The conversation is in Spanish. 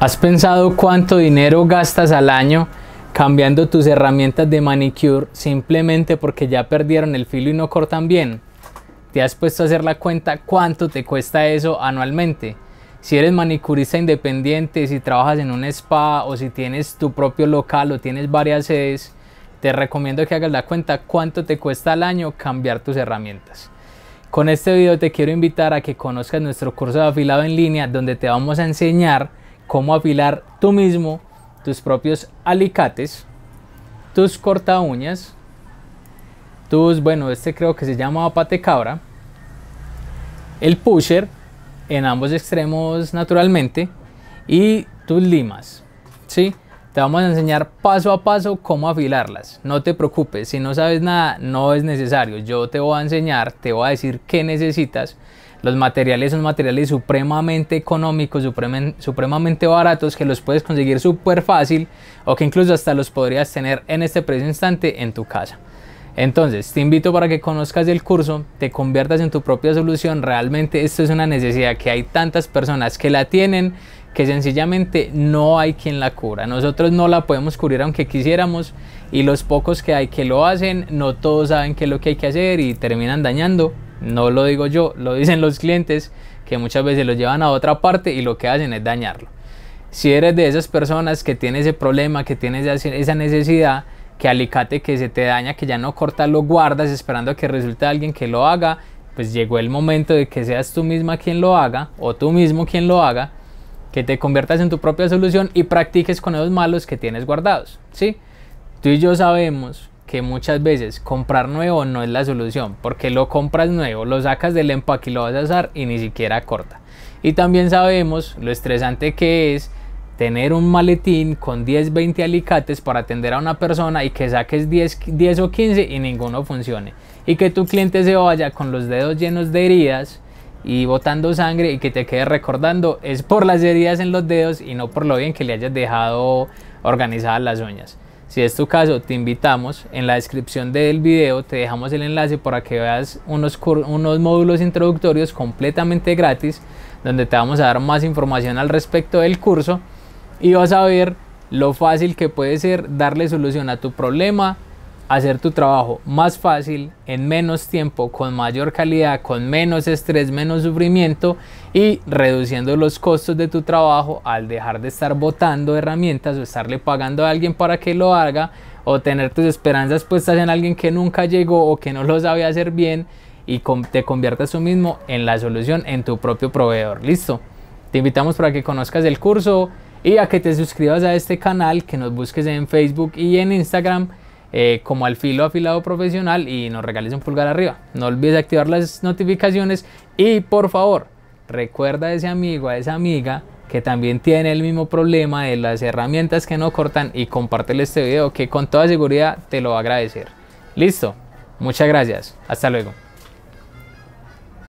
¿Has pensado cuánto dinero gastas al año cambiando tus herramientas de manicure simplemente porque ya perdieron el filo y no cortan bien? ¿Te has puesto a hacer la cuenta cuánto te cuesta eso anualmente? Si eres manicurista independiente, si trabajas en un spa o si tienes tu propio local o tienes varias sedes, te recomiendo que hagas la cuenta cuánto te cuesta al año cambiar tus herramientas. Con este video te quiero invitar a que conozcas nuestro curso de afilado en línea donde te vamos a enseñar cómo afilar tú mismo tus propios alicates, tus corta uñas, tus, bueno, este creo que se llama pate cabra, el pusher en ambos extremos naturalmente y tus limas, ¿sí? Te vamos a enseñar paso a paso cómo afilarlas. No te preocupes, si no sabes nada, no es necesario. Yo te voy a enseñar, te voy a decir qué necesitas los materiales son materiales supremamente económicos, supremamente baratos, que los puedes conseguir súper fácil o que incluso hasta los podrías tener en este preciso instante en tu casa. Entonces, te invito para que conozcas el curso, te conviertas en tu propia solución. Realmente esto es una necesidad que hay tantas personas que la tienen que sencillamente no hay quien la cubra. Nosotros no la podemos cubrir aunque quisiéramos y los pocos que hay que lo hacen, no todos saben qué es lo que hay que hacer y terminan dañando no lo digo yo, lo dicen los clientes que muchas veces los llevan a otra parte y lo que hacen es dañarlo. Si eres de esas personas que tiene ese problema, que tienes esa necesidad, que alicate que se te daña, que ya no cortas, lo guardas esperando a que resulte alguien que lo haga, pues llegó el momento de que seas tú misma quien lo haga o tú mismo quien lo haga, que te conviertas en tu propia solución y practiques con esos malos que tienes guardados, ¿sí? Tú y yo sabemos muchas veces comprar nuevo no es la solución, porque lo compras nuevo, lo sacas del empaque y lo vas a usar y ni siquiera corta. Y también sabemos lo estresante que es tener un maletín con 10, 20 alicates para atender a una persona y que saques 10, 10 o 15 y ninguno funcione. Y que tu cliente se vaya con los dedos llenos de heridas y botando sangre y que te quede recordando es por las heridas en los dedos y no por lo bien que le hayas dejado organizadas las uñas. Si es tu caso, te invitamos. En la descripción del video te dejamos el enlace para que veas unos, módulos introductorios completamente gratis, donde te vamos a dar más información al respecto del curso y vas a ver lo fácil que puede ser darle solución a tu problema, hacer tu trabajo más fácil, en menos tiempo, con mayor calidad, con menos estrés, menos sufrimiento y reduciendo los costos de tu trabajo al dejar de estar botando herramientas o estarle pagando a alguien para que lo haga o tener tus esperanzas puestas en alguien que nunca llegó o que no lo sabe hacer bien y te conviertas tú mismo en la solución en tu propio proveedor. Listo. Te invitamos para que conozcas el curso y a que te suscribas a este canal, que nos busques en Facebook y en Instagram eh, como al filo afilado profesional y nos regales un pulgar arriba. No olvides activar las notificaciones y por favor recuerda a ese amigo, a esa amiga que también tiene el mismo problema de las herramientas que no cortan y compártele este video que con toda seguridad te lo va a agradecer. Listo, muchas gracias, hasta luego.